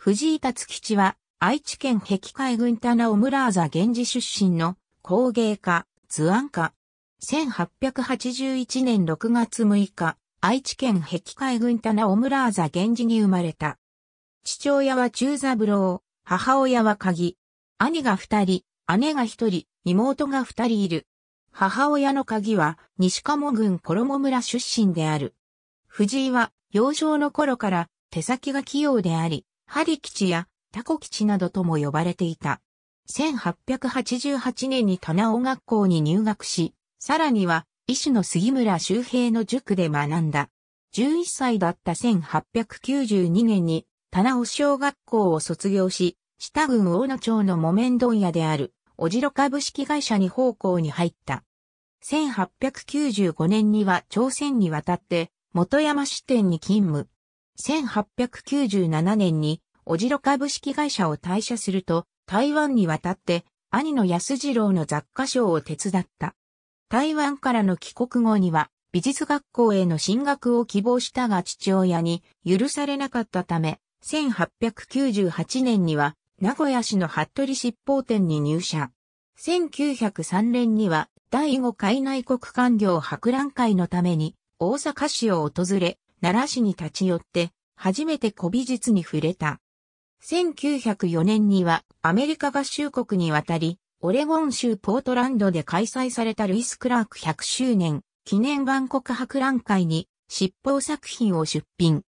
藤井達吉は、愛知県碧海軍棚オムラーザ源氏出身の工芸家、図案家。1881年6月6日、愛知県碧海軍棚オムラーザ源氏に生まれた。父親は中三郎、母親は鍵。兄が二人、姉が一人、妹が二人いる。母親の鍵は西鴨郡衣村出身である。藤井は幼少の頃から手先が器用であり、針吉やタコ吉などとも呼ばれていた。1888年に棚尾学校に入学し、さらには医師の杉村周平の塾で学んだ。11歳だった1892年に棚尾小学校を卒業し、下郡大野町の木綿問屋である、おじろ株式会社に奉公に入った。1895年には朝鮮に渡って、元山支店に勤務。1897年に、おじろ株式会社を退社すると、台湾に渡って、兄の安次郎の雑貨賞を手伝った。台湾からの帰国後には、美術学校への進学を希望したが父親に許されなかったため、1898年には名古屋市の服部執法店に入社。1903年には第5海内国官業博覧会のために大阪市を訪れ、奈良市に立ち寄って、初めて古美術に触れた。1904年にはアメリカ合衆国に渡り、オレゴン州ポートランドで開催されたルイス・クラーク100周年記念万国博覧会に執法作品を出品。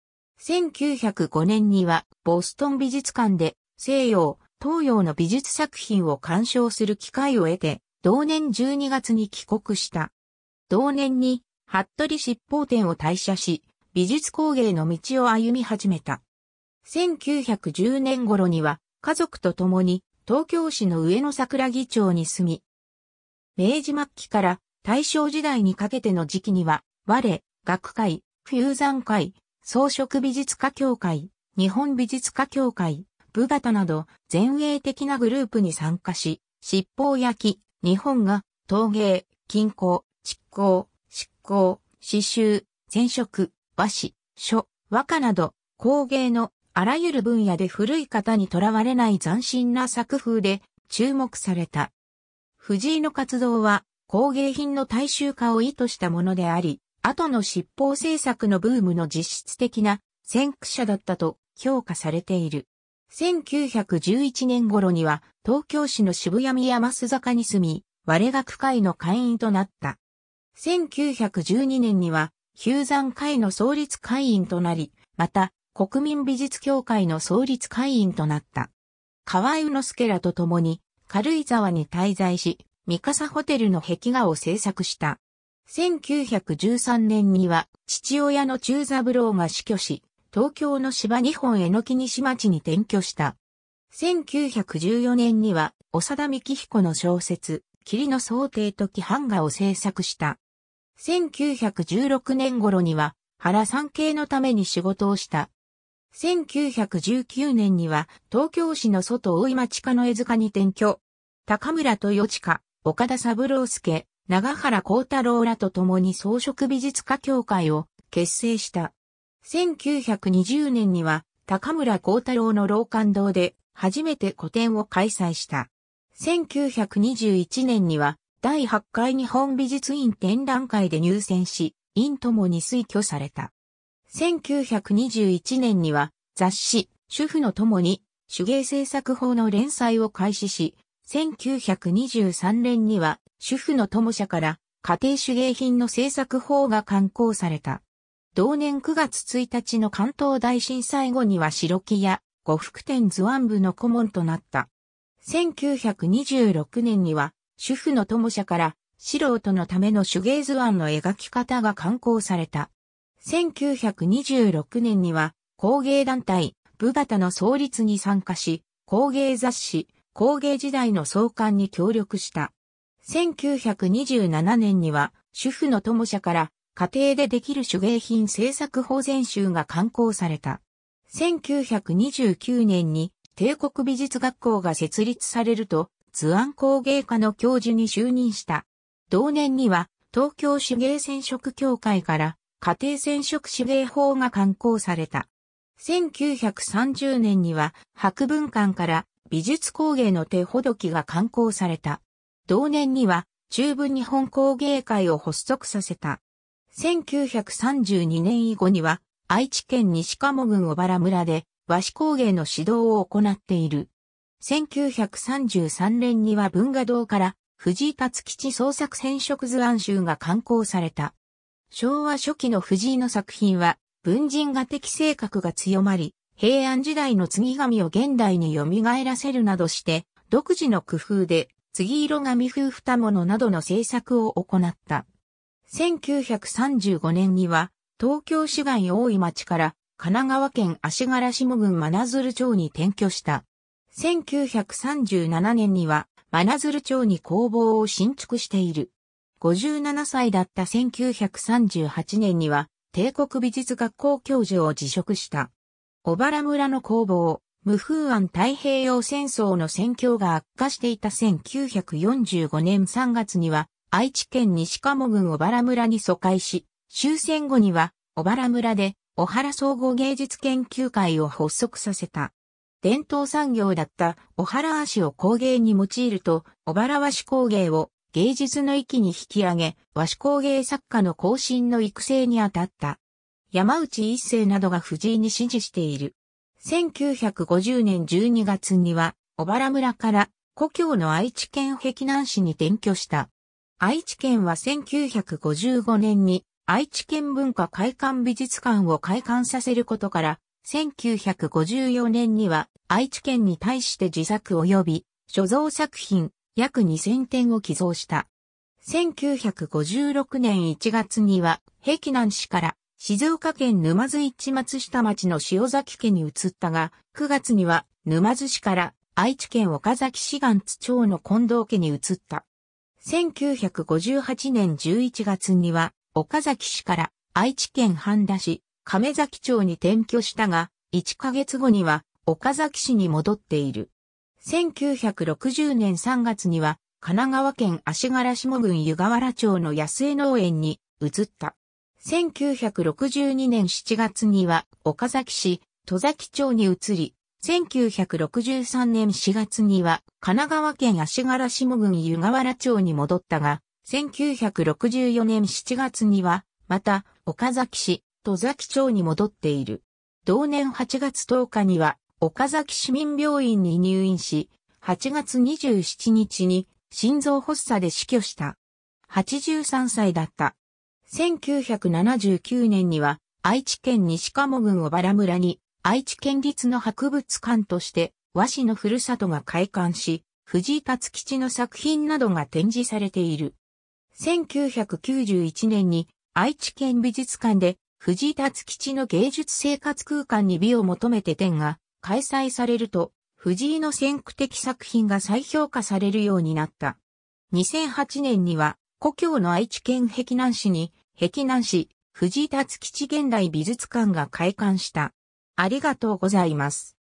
1905年にはボストン美術館で西洋、東洋の美術作品を鑑賞する機会を得て、同年12月に帰国した。同年に、服部執法展を退社し、美術工芸の道を歩み始めた。1910年頃には家族と共に東京市の上野桜木町に住み、明治末期から大正時代にかけての時期には、我、学会、風山会、装飾美術家協会、日本美術家協会、部型など前衛的なグループに参加し、七宝焼き、日本画、陶芸、金工、漆工、執工、刺繍、染色、和紙、書、和歌など、工芸のあらゆる分野で古い方にとらわれない斬新な作風で注目された。藤井の活動は工芸品の大衆化を意図したものであり、後の執法政策のブームの実質的な先駆者だったと評価されている。1911年頃には東京市の渋谷宮益坂に住み、我学会の会員となった。1912年には旧山会の創立会員となり、また、国民美術協会の創立会員となった。河合宇之助らと共に、軽井沢に滞在し、三笠ホテルの壁画を制作した。1913年には、父親の中三郎が死去し、東京の芝日本江の木西町に転居した。1914年には、長田幹彦の小説、霧の想定と規版画を制作した。1916年頃には原産経のために仕事をした。1919年には東京市の外大井町家の江塚に転居。高村豊親、岡田三郎介、長原幸太郎らと共に装飾美術家協会を結成した。1920年には高村幸太郎の老館堂で初めて個展を開催した。1921年には第8回日本美術院展覧会で入選し、院ともに推挙された。1921年には雑誌、主婦のともに手芸制作法の連載を開始し、1923年には主婦の友社から家庭手芸品の制作法が刊行された。同年9月1日の関東大震災後には白木や呉服店図案部の顧問となった。1926年には主婦の友社から素人のための手芸図案の描き方が刊行された。1926年には工芸団体ブガタの創立に参加し、工芸雑誌工芸時代の創刊に協力した。1927年には主婦の友社から家庭でできる手芸品制作法全集が刊行された。1929年に帝国美術学校が設立されると、図案工芸科の教授に就任した。同年には、東京手芸染色協会から、家庭染色手芸法が刊行された。1930年には、博文館から美術工芸の手ほどきが刊行された。同年には、中部日本工芸会を発足させた。1932年以後には、愛知県西鴨郡小原村で和紙工芸の指導を行っている。1933年には文画堂から藤井達吉創作染色図案集が刊行された。昭和初期の藤井の作品は文人画的性格が強まり、平安時代の継ぎ紙を現代に蘇らせるなどして、独自の工夫で継ぎ色紙風二物などの制作を行った。1935年には東京市街大井町から神奈川県足柄下郡真鶴町に転居した。1937年には、真鶴町に工房を新築している。57歳だった1938年には、帝国美術学校教授を辞職した。小原村の工房、無風案太平洋戦争の戦況が悪化していた1945年3月には、愛知県西鴨郡小原村に疎開し、終戦後には、小原村で、小原総合芸術研究会を発足させた。伝統産業だった小原足を工芸に用いると、小原和紙工芸を芸術の域に引き上げ、和紙工芸作家の更新の育成に当たった。山内一世などが藤井に支持している。1950年12月には、小原村から故郷の愛知県碧南市に転居した。愛知県は1955年に愛知県文化会館美術館を開館させることから1954年には愛知県に対して自作及び所蔵作品約2000点を寄贈した。1956年1月には、平気南市から静岡県沼津市松下町の塩崎家に移ったが、9月には沼津市から愛知県岡崎市岩津町の近藤家に移った。1958年11月には岡崎市から愛知県半田市、亀崎町に転居したが、1ヶ月後には岡崎市に戻っている。1960年3月には神奈川県足柄下郡湯河原町の安江農園に移った。1962年7月には岡崎市戸崎町に移り、1963年4月には神奈川県足柄下郡湯河原町に戻ったが、1964年7月にはまた岡崎市戸崎町に戻っている。同年8月10日には、岡崎市民病院に入院し、8月27日に心臓発作で死去した。83歳だった。1979年には愛知県西鴨郡小原村に愛知県立の博物館として和紙のふるさとが開館し、藤井達吉の作品などが展示されている。1991年に愛知県美術館で藤田吉の芸術生活空間に美を求めて展が開催されると、藤井の先駆的作品が再評価されるようになった。2008年には、故郷の愛知県碧南市に、碧南市、藤田吉現代美術館が開館した。ありがとうございます。